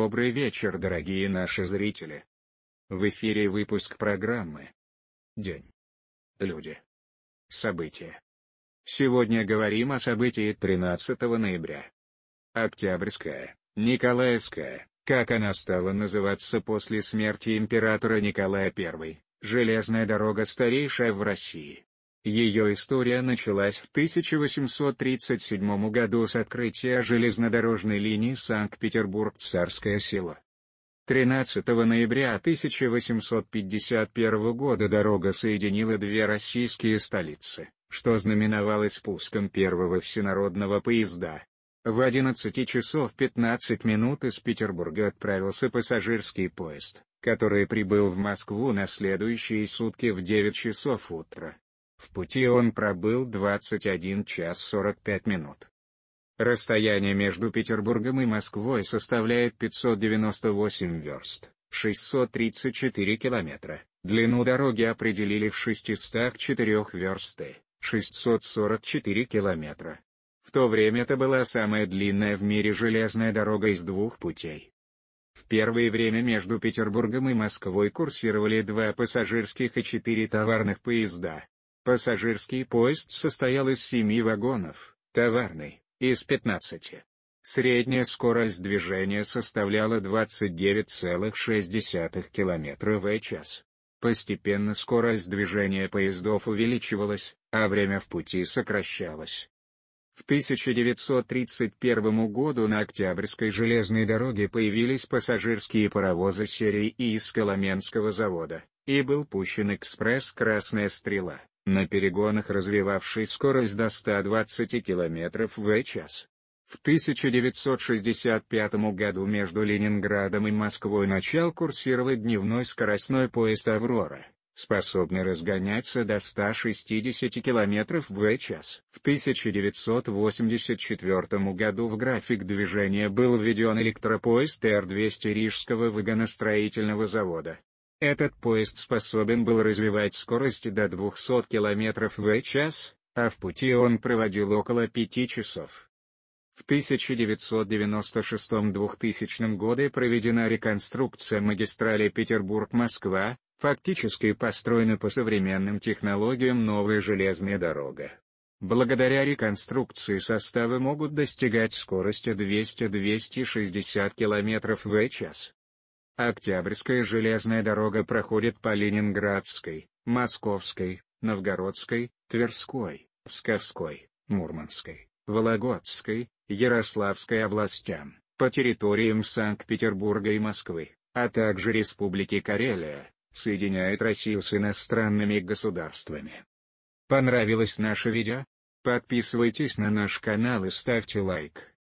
Добрый вечер, дорогие наши зрители. В эфире выпуск программы «День. Люди. События». Сегодня говорим о событии 13 ноября. Октябрьская, Николаевская, как она стала называться после смерти императора Николая I, железная дорога старейшая в России. Ее история началась в 1837 году с открытия железнодорожной линии Санкт-Петербург-Царское село. 13 ноября 1851 года дорога соединила две российские столицы, что знаменовалось спуском первого всенародного поезда. В 11 часов 15 минут из Петербурга отправился пассажирский поезд, который прибыл в Москву на следующие сутки в 9 часов утра. В пути он пробыл 21 час 45 минут. Расстояние между Петербургом и Москвой составляет 598 верст, 634 километра. Длину дороги определили в 604 версты, 644 километра. В то время это была самая длинная в мире железная дорога из двух путей. В первое время между Петербургом и Москвой курсировали два пассажирских и четыре товарных поезда, Пассажирский поезд состоял из 7 вагонов, товарный – из 15. Средняя скорость движения составляла 29,6 км в час. Постепенно скорость движения поездов увеличивалась, а время в пути сокращалось. В 1931 году на Октябрьской железной дороге появились пассажирские паровозы серии и из Коломенского завода, и был пущен экспресс «Красная стрела», на перегонах развивавший скорость до 120 км в час. В 1965 году между Ленинградом и Москвой начал курсировать дневной скоростной поезд «Аврора», способный разгоняться до 160 км в час. В 1984 году в график движения был введен электропоезд Р-200 Рижского вагоностроительного завода. Этот поезд способен был развивать скорости до 200 км в час, а в пути он проводил около 5 часов. В 1996-2000 годы проведена реконструкция магистрали Петербург-Москва, фактически построена по современным технологиям новая железная дорога. Благодаря реконструкции составы могут достигать скорости 200-260 км в час. Октябрьская железная дорога проходит по Ленинградской, Московской, Новгородской, Тверской, Псковской, Мурманской, Вологодской, Ярославской областям, по территориям Санкт-Петербурга и Москвы, а также Республики Карелия, соединяет Россию с иностранными государствами. Понравилось наше видео? Подписывайтесь на наш канал и ставьте лайк.